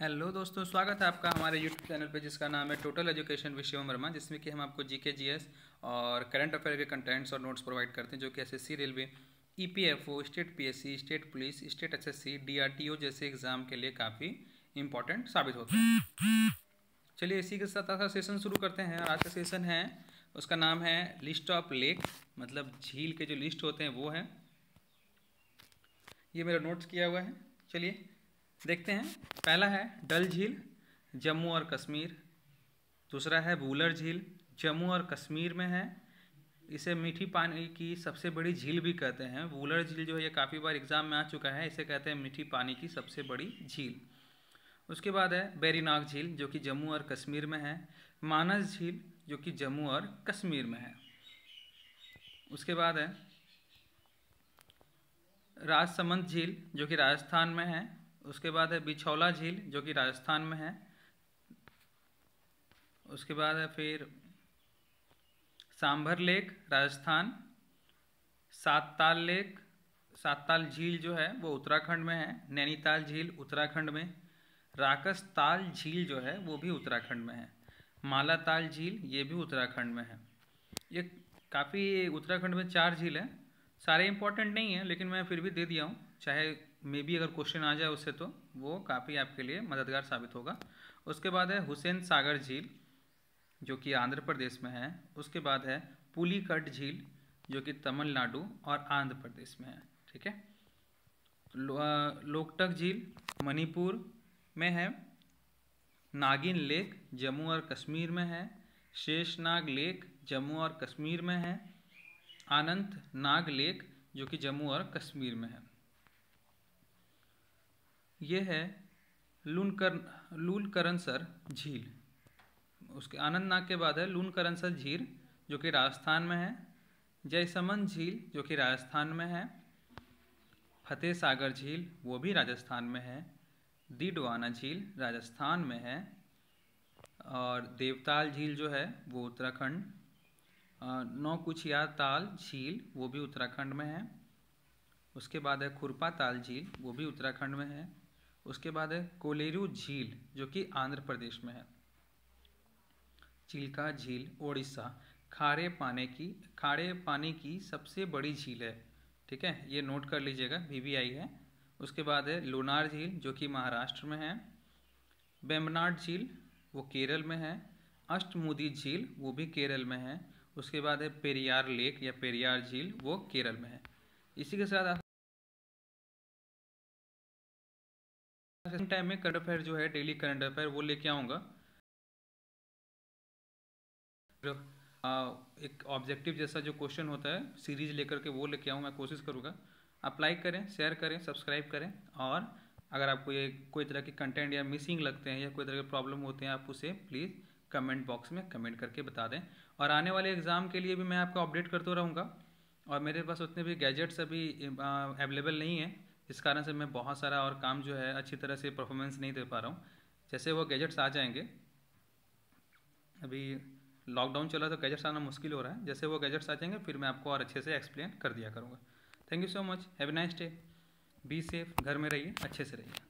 hello दोस्तों स्वागत है आपका हमारे यूट्यूब चैनल पे जिसका नाम है टोटल एजुकेशन विश्व वर्मा जिसमें कि हम आपको जीके जीएस और करंट अफेयर के कंटेंट्स और नोट्स प्रोवाइड करते हैं जो कि SSC railway EPFO state PSC state police state SSC DRTO जैसे एग्जाम के लिए काफ़ी इंपॉर्टेंट साबित होते हैं चलिए इसी के साथ आज सेशन शुरू करते हैं आज का सेशन है उसका नाम है लिस्ट ऑफ लेक मतलब झील के जो लिस्ट होते हैं वो है ये मेरा नोट्स किया हुआ है चलिए देखते हैं पहला है डल झील जम्मू और कश्मीर दूसरा है बूलर झील जम्मू और कश्मीर में है इसे मीठी पानी की सबसे बड़ी झील भी कहते हैं वूलर झील जो है ये काफ़ी बार एग्जाम में आ चुका है इसे कहते हैं मीठी पानी की सबसे बड़ी झील उसके बाद है बेरीनाग झील जो कि जम्मू और कश्मीर में है मानस झील जो कि जम्मू और कश्मीर में है उसके बाद है राजसमंद झील जो कि राजस्थान में है उसके बाद है बिछौला झील जो कि राजस्थान में है उसके बाद है फिर सांभर लेक राजस्थान सातताल लेक सातताल झील जो है वो उत्तराखंड में है नैनीताल झील उत्तराखंड में राकस ताल झील जो है वो भी उत्तराखंड में है माला ताल झील ये भी उत्तराखंड में है ये काफ़ी उत्तराखंड में चार झील है सारे इंपॉर्टेंट नहीं है लेकिन मैं फिर भी दे दिया हूँ चाहे मे बी अगर क्वेश्चन आ जाए उससे तो वो काफ़ी आपके लिए मददगार साबित होगा उसके बाद है हुसैन सागर झील जो कि आंध्र प्रदेश में है उसके बाद है पुलीकट झील जो कि तमिलनाडु और आंध्र प्रदेश में है ठीक है लो, लोकटक झील मणिपुर में है नागिन लेक जम्मू और कश्मीर में है शेषनाग लेक जम्मू और कश्मीर में है अनंत नाग लेक जो कि जम्मू और कश्मीर में है यह है लूनकर लूलकरणसर झील उसके नाग के बाद है लूनकरणसर झील जो कि राजस्थान में है जयसमंद झील जो कि राजस्थान में है फतेह सागर झील वो भी राजस्थान में है दीडवाना झील राजस्थान में है और देवताल झील जो है वो उत्तराखंड नौ कुछिया ताल झील वो भी उत्तराखंड में है उसके बाद है खुरपा ताल झील वो भी उत्तराखंड में है उसके बाद है कोलेरू झील जो कि आंध्र प्रदेश में है चिल्का झील ओडिशा खारे पाने की खारे पानी की सबसे बड़ी झील है ठीक है ये नोट कर लीजिएगा वीवीआई है उसके बाद है लोनार झील जो कि महाराष्ट्र में है बेमनाड झील वो केरल में है अष्टमुदी झील वो भी केरल में है उसके बाद है पेरियार लेक या पेरियार झील वो केरल में है इसी के साथ टाइम में करंट अफेयर जो है डेली करंट अफेयर वो लेके आऊँगा एक ऑब्जेक्टिव जैसा जो क्वेश्चन होता है सीरीज लेकर के वो लेके आऊँ मैं कोशिश करूँगा अप्लाई करें शेयर करें सब्सक्राइब करें और अगर आपको ये कोई तरह के कंटेंट या मिसिंग लगते हैं या कोई तरह के प्रॉब्लम होते हैं आप उसे प्लीज़ कमेंट बॉक्स में कमेंट करके बता दें और आने वाले एग्ज़ाम के लिए भी मैं आपको अपडेट करता रहूँगा और मेरे पास उतने भी गैजेट्स अभी अवेलेबल नहीं है इस कारण से मैं बहुत सारा और काम जो है अच्छी तरह से परफॉर्मेंस नहीं दे पा रहा हूँ जैसे वो गैजेट्स आ जाएंगे अभी लॉकडाउन चला तो गैजेट्स आना मुश्किल हो रहा है जैसे वो गैजेट्स आ जाएंगे फिर मैं आपको और अच्छे से एक्सप्लेन कर दिया करूँगा thank you so much have a nice day be safe घर में रहिए अच्छे से रहिए